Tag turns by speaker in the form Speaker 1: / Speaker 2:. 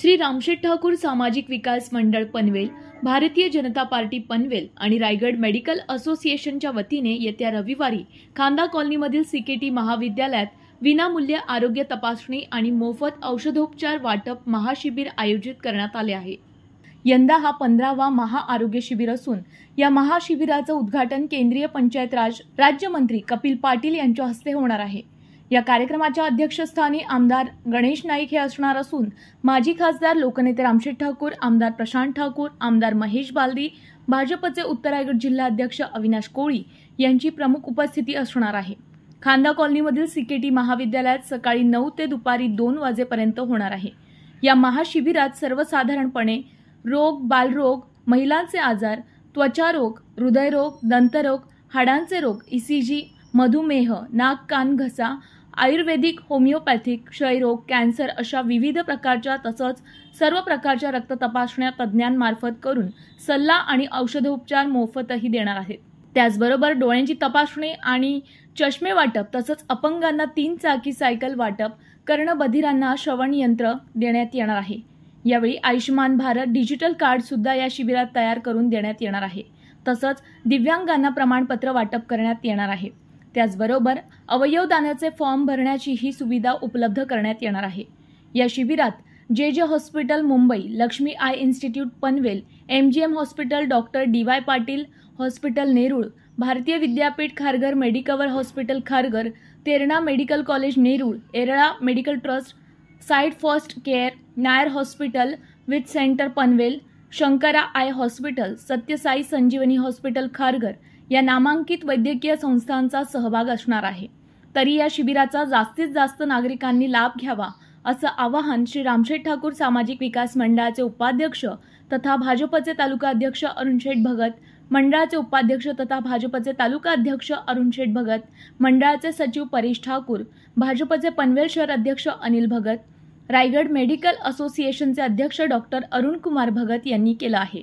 Speaker 1: श्री रामशेठ ठाकूर सामाजिक विकास मंडळ पनवेल भारतीय जनता पार्टी पनवेल आणि रायगड मेडिकल असोसिएशनच्या वतीने येत्या रविवारी खांदा कॉलनीमधील सीकेटी महाविद्यालयात विनामूल्य आरोग्य तपासणी आणि मोफत औषधोपचार वाटप महाशिबिर आयोजित करण्यात आले आहे यंदा हा पंधरावा महाआरोग्य शिबिर असून या महाशिबिराचं उद्घाटन केंद्रीय पंचायत राज राज्यमंत्री कपिल पाटील यांच्या हस्ते होणार आहे या कार्यक्रमाच्या अध्यक्षस्थानी आमदार गणेश नाईक हे असणार असून माजी खासदार लोकनेते रामशेठ ठाकूर आमदार प्रशांत ठाकूर आमदार महेश बालदी भाजपचे उत्तरायगड अध्यक्ष अविनाश कोळी यांची प्रमुख उपस्थिती असणार आहे खांदा कॉलनीमधील सीकेटी महाविद्यालयात सकाळी नऊ ते दुपारी दोन वाजेपर्यंत होणार आहे या महाशिबिरात सर्वसाधारणपणे रोग बालरोग महिलांचे आजार त्वचारोग हृदयरोग दंतरोग हाडांचे रोग ईसीजी मधुमेह नाक कान घसा आयुर्वेदिक होमिओपॅथिक क्षयरोग कॅन्सर अशा विविध प्रकारच्या तसंच सर्व प्रकारच्या रक्त तपासण्या तज्ज्ञांमार्फत करून सल्ला आणि औषधोपचार मोफतही देणार आहेत त्याचबरोबर डोळ्यांची तपासणी आणि चष्मे वाटप तसंच अपंगांना तीन चाकी सायकल वाटप कर्णबधिरांना श्रवण यंत्र देण्यात येणार आहे यावेळी आयुष्यमान भारत डिजिटल कार्ड सुद्धा या शिबिरात तयार करून देण्यात येणार आहे तसंच दिव्यांगांना प्रमाणपत्र वाटप करण्यात येणार आहे त्याचबरोबर अवयवदानाचे फॉर्म भरण्याची ही सुविधा उपलब्ध करण्यात येणार आहे या शिबिरात J J hospital Mumbai Lakshmi eye institute Panvel M G M hospital doctor D Y Patil hospital Nerul Bharati Vidyapeeth Kharghar Medicover hospital Kharghar Terna medical college Nerul एरळा medical trust side first care Nair hospital with centre Panvel Shankara eye hospital Satyasai Sanjeevani hospital Kharghar या नामांकित वैद्यकीय संस्थांचा सहभाग असणार आहे तरी या शिबिराचा जास्तीत जास्त नागरिकांनी लाभ घ्यावा असं आवाहन श्री रामशेठ ठाकूर सामाजिक विकास मंडळाचे उपाध्यक्ष तथा भाजपचे तालुका अध्यक्ष अरुणशेठ भगत मंडळाचे उपाध्यक्ष तथा भाजपचे तालुका अध्यक्ष अरुणशेठ भगत मंडळाचे सचिव परेश ठाकूर भाजपचे पनवेल शहर अध्यक्ष अनिल भगत रायगड मेडिकल असोसिएशनचे अध्यक्ष डॉक्टर अरुण कुमार भगत यांनी केलं आहे